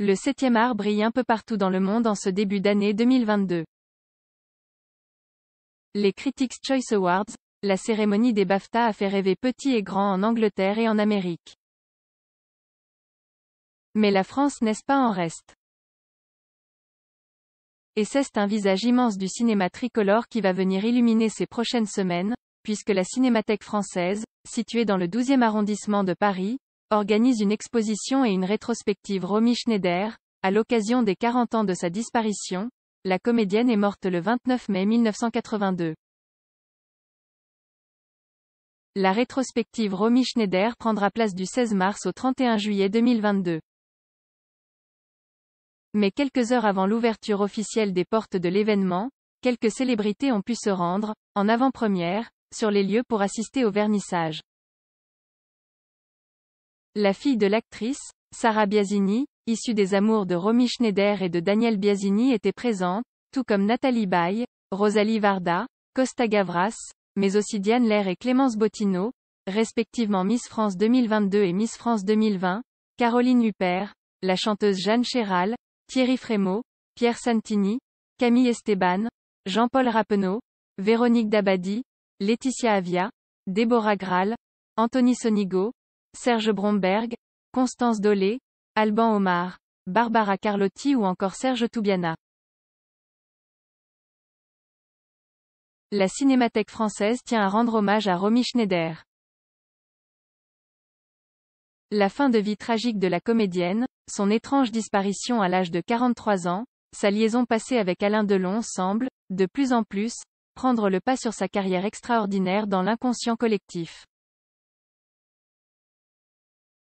Le 7e art brille un peu partout dans le monde en ce début d'année 2022. Les Critics Choice Awards, la cérémonie des BAFTA a fait rêver petits et grands en Angleterre et en Amérique. Mais la France n'est-ce pas en reste Et c'est un visage immense du cinéma tricolore qui va venir illuminer ces prochaines semaines, puisque la Cinémathèque française, située dans le 12e arrondissement de Paris, organise une exposition et une rétrospective Romy Schneider, à l'occasion des 40 ans de sa disparition, la comédienne est morte le 29 mai 1982. La rétrospective Romy Schneider prendra place du 16 mars au 31 juillet 2022. Mais quelques heures avant l'ouverture officielle des portes de l'événement, quelques célébrités ont pu se rendre, en avant-première, sur les lieux pour assister au vernissage. La fille de l'actrice, Sarah Biasini, issue des amours de Romy Schneider et de Daniel Biasini était présente, tout comme Nathalie Baye, Rosalie Varda, Costa Gavras, mais aussi Diane Lair et Clémence Bottineau, respectivement Miss France 2022 et Miss France 2020, Caroline Huppert, la chanteuse Jeanne Chéral, Thierry Frémaux, Pierre Santini, Camille Esteban, Jean-Paul Rappeneau, Véronique Dabadi, Laetitia Avia, Déborah Graal, Anthony Sonigo, Serge Bromberg, Constance Dolé, Alban Omar, Barbara Carlotti ou encore Serge Toubiana. La Cinémathèque française tient à rendre hommage à Romy Schneider. La fin de vie tragique de la comédienne, son étrange disparition à l'âge de 43 ans, sa liaison passée avec Alain Delon semble, de plus en plus, prendre le pas sur sa carrière extraordinaire dans l'inconscient collectif.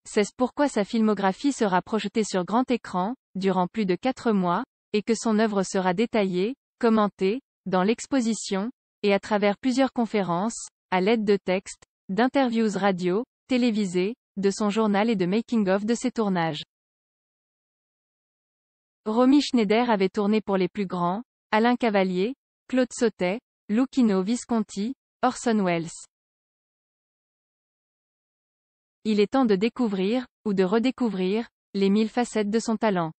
C'est pourquoi sa filmographie sera projetée sur grand écran, durant plus de quatre mois, et que son œuvre sera détaillée, commentée, dans l'exposition, et à travers plusieurs conférences, à l'aide de textes, d'interviews radio, télévisées, de son journal et de making-of de ses tournages. Romy Schneider avait tourné pour les plus grands, Alain Cavalier, Claude Sautet, Lucchino Visconti, Orson Welles. Il est temps de découvrir, ou de redécouvrir, les mille facettes de son talent.